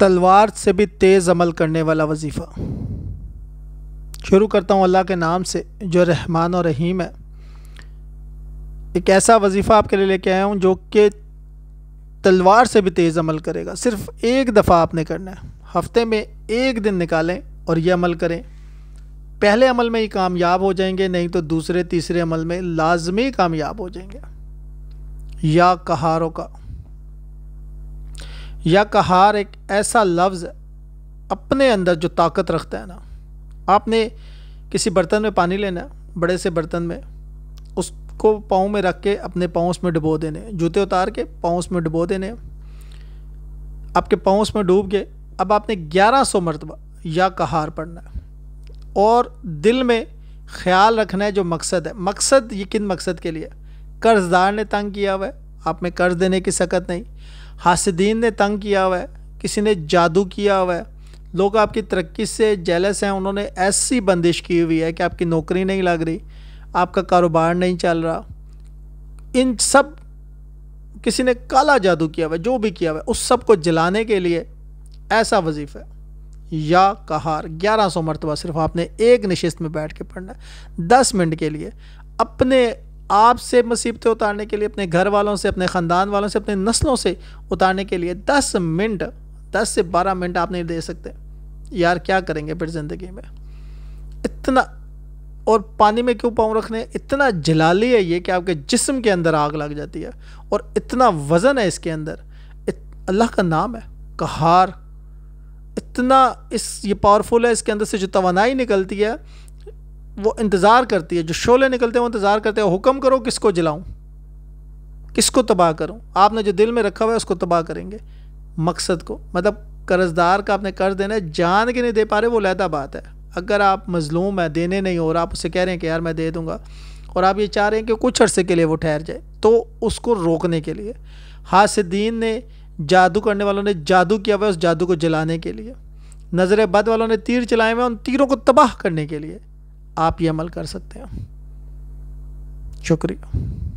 तलवार से भी तेज़ अमल करने वाला वजीफ़ा शुरू करता हूँ अल्लाह के नाम से जो रहमान और रहीम है एक ऐसा वजीफ़ा आपके लिए लेके आया हूँ जो कि तलवार से भी तेज़ अमल करेगा सिर्फ एक दफ़ा आपने करना है हफ्ते में एक दिन निकालें और ये अमल करें पहले अमल में ही कामयाब हो जाएंगे नहीं तो दूसरे तीसरे अमल में लाजमी कामयाब हो जाएंगे या कहारों का या कहार एक ऐसा लफ्ज़ अपने अंदर जो ताकत रखता है ना आपने किसी बर्तन में पानी लेना बड़े से बर्तन में उसको पाँव में रख के अपने पाँव उसमें डुबो देने जूते उतार के पाँव उसमें डुबो देने आपके पाँव उसमें डूब गए अब आपने 1100 मरतबा या कहार पढ़ना है और दिल में ख्याल रखना है जो मकसद है मकसद ये किन मकसद के लिए कर्जदार ने तंग किया हुआ है आप में कर्ज देने की सकत नहीं हासदीन ने तंग किया हुआ है किसी ने जादू किया हुआ है लोग आपकी तरक्की से जेलस हैं उन्होंने ऐसी बंदिश की हुई है कि आपकी नौकरी नहीं लग रही आपका कारोबार नहीं चल रहा इन सब किसी ने काला जादू किया हुआ जो भी किया हुआ उस सब को जलाने के लिए ऐसा वजीफ़ है या कहार ग्यारह सौ मरतबा सिर्फ आपने एक नशस्त में बैठ के पढ़ना है दस मिनट के लिए अपने आपसे मुसीबतें उतारने के लिए अपने घर वालों से अपने ख़ानदान वालों से अपने नस्लों से उतारने के लिए दस मिनट दस से बारह मिनट आप नहीं दे सकते यार क्या करेंगे फिर ज़िंदगी में इतना और पानी में क्यों पाँव रखने इतना जलाली है ये कि आपके जिस्म के अंदर आग लग जाती है और इतना वज़न है इसके अंदर इत, अल्लाह का नाम है कहार इतना इस ये पावरफुल है इसके अंदर से जो तोानाई निकलती है वो इंतज़ार करती है जो शोले निकलते हैं वो इंतज़ार करते हैं हुक्म करो किसको जलाऊं किसको तबाह करूं आपने जो दिल में रखा हुआ है उसको तबाह करेंगे मकसद को मतलब कर्जदार का आपने कर्ज देना है जान के नहीं दे पा रहे वो लहदा बात है अगर आप मजलूम है देने नहीं हो और आप उसे कह रहे हैं कि यार मैं दे दूँगा और आप ये चाह रहे हैं कि कुछ अरसे के लिए वो ठहर जाए तो उसको रोकने के लिए हासिद्दीन ने जादू करने वालों ने जादू किया हुआ है उस जादू को जलाने के लिए नज़र बद वालों ने तीर चलाए हुए उन तीरों को तबाह करने के लिए आप ये अमल कर सकते हैं शुक्रिया